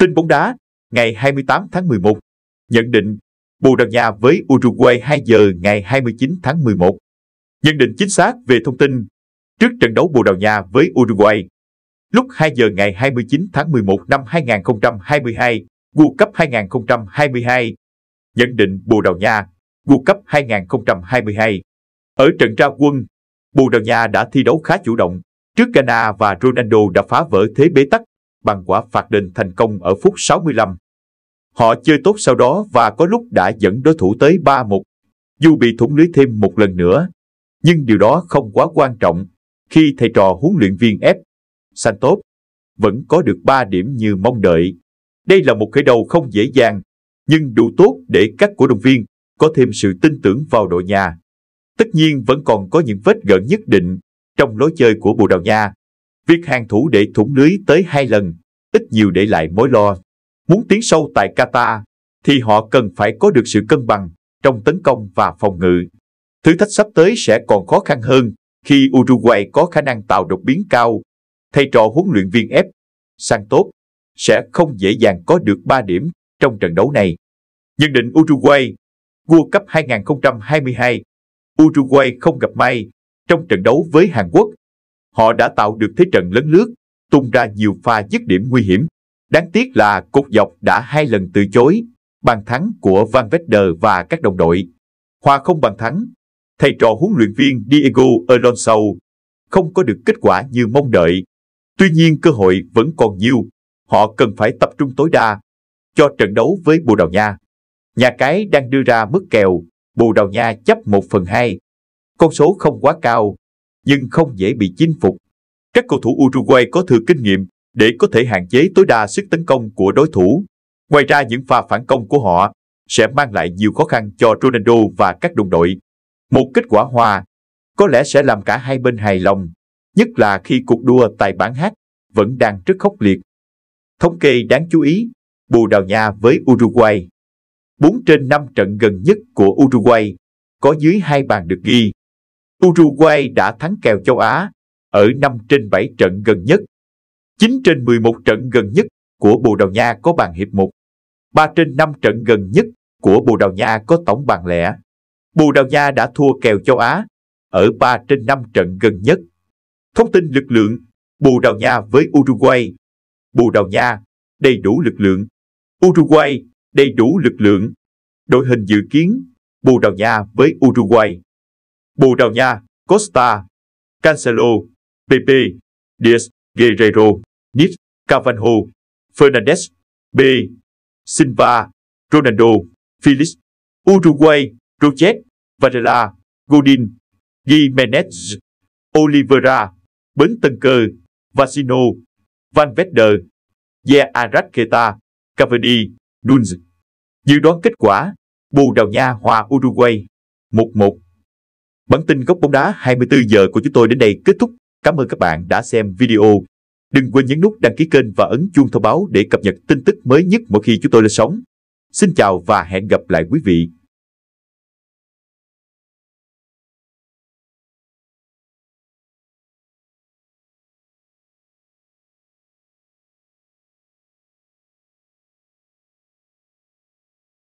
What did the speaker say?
Tin bóng đá ngày 28 tháng 11 nhận định Bồ Đào Nha với Uruguay 2 giờ ngày 29 tháng 11. Nhận định chính xác về thông tin trước trận đấu Bồ Đào Nha với Uruguay. Lúc 2 giờ ngày 29 tháng 11 năm 2022, World Cup 2022. Nhận định Bồ Đào Nha, World Cup 2022. Ở trận ra quân, Bồ Đào Nha đã thi đấu khá chủ động. Trước Ghana và Ronaldo đã phá vỡ thế bế tắc bằng quả phạt đền thành công ở phút 65. Họ chơi tốt sau đó và có lúc đã dẫn đối thủ tới 3-1, dù bị thủng lưới thêm một lần nữa. Nhưng điều đó không quá quan trọng khi thầy trò huấn luyện viên F. Santos vẫn có được 3 điểm như mong đợi. Đây là một khởi đầu không dễ dàng, nhưng đủ tốt để các cổ động viên có thêm sự tin tưởng vào đội nhà. Tất nhiên vẫn còn có những vết gợn nhất định trong lối chơi của Bồ Đào Nha Việc hàng thủ để thủng lưới tới hai lần, ít nhiều để lại mối lo. Muốn tiến sâu tại Qatar, thì họ cần phải có được sự cân bằng trong tấn công và phòng ngự. Thử thách sắp tới sẽ còn khó khăn hơn khi Uruguay có khả năng tạo đột biến cao. Thầy trò huấn luyện viên F. sang tốt sẽ không dễ dàng có được 3 điểm trong trận đấu này. Nhận định Uruguay, World Cup 2022, Uruguay không gặp may trong trận đấu với Hàn Quốc họ đã tạo được thế trận lấn lướt, tung ra nhiều pha dứt điểm nguy hiểm. Đáng tiếc là cột dọc đã hai lần từ chối bàn thắng của Van Vedder và các đồng đội. Hòa không bàn thắng, thầy trò huấn luyện viên Diego Alonso không có được kết quả như mong đợi. Tuy nhiên cơ hội vẫn còn nhiều, họ cần phải tập trung tối đa cho trận đấu với Bồ Đào Nha. Nhà cái đang đưa ra mức kèo, Bồ Đào Nha chấp 1 phần 2. Con số không quá cao nhưng không dễ bị chinh phục. Các cầu thủ Uruguay có thừa kinh nghiệm để có thể hạn chế tối đa sức tấn công của đối thủ. Ngoài ra những pha phản công của họ sẽ mang lại nhiều khó khăn cho Ronaldo và các đồng đội. Một kết quả hòa có lẽ sẽ làm cả hai bên hài lòng, nhất là khi cuộc đua tại bảng H vẫn đang rất khốc liệt. Thống kê đáng chú ý, Bồ Đào Nha với Uruguay. 4 trên 5 trận gần nhất của Uruguay có dưới hai bàn được ghi Uruguay đã thắng kèo châu Á ở 5 trên 7 trận gần nhất. 9 trên 11 trận gần nhất của Bồ Đào Nha có bàn hiệp 1. 3 trên 5 trận gần nhất của Bồ Đào Nha có tổng bàn lẻ. Bồ Đào Nha đã thua kèo châu Á ở 3 trên 5 trận gần nhất. Thông tin lực lượng Bồ Đào Nha với Uruguay. Bồ Đào Nha đầy đủ lực lượng. Uruguay đầy đủ lực lượng. Đội hình dự kiến Bồ Đào Nha với Uruguay. Bồ Đào Nha, Costa, Cancelo, PP, Dias, Guerrero, Nip, Cavanho, Fernandes, B, Silva, Ronaldo, Felix, Uruguay, Rochet, Varela, Godin, Jimenez, Oliveira, Bến Tân Cơ, Vasino, Van Vedder, Ye Araketa, Cavani, Nunes. Dự đoán kết quả, Bồ Đào Nha hòa Uruguay 1-1. Bản tin góc bóng đá 24 giờ của chúng tôi đến đây kết thúc. Cảm ơn các bạn đã xem video. Đừng quên nhấn nút đăng ký kênh và ấn chuông thông báo để cập nhật tin tức mới nhất mỗi khi chúng tôi lên sóng. Xin chào và hẹn gặp lại quý vị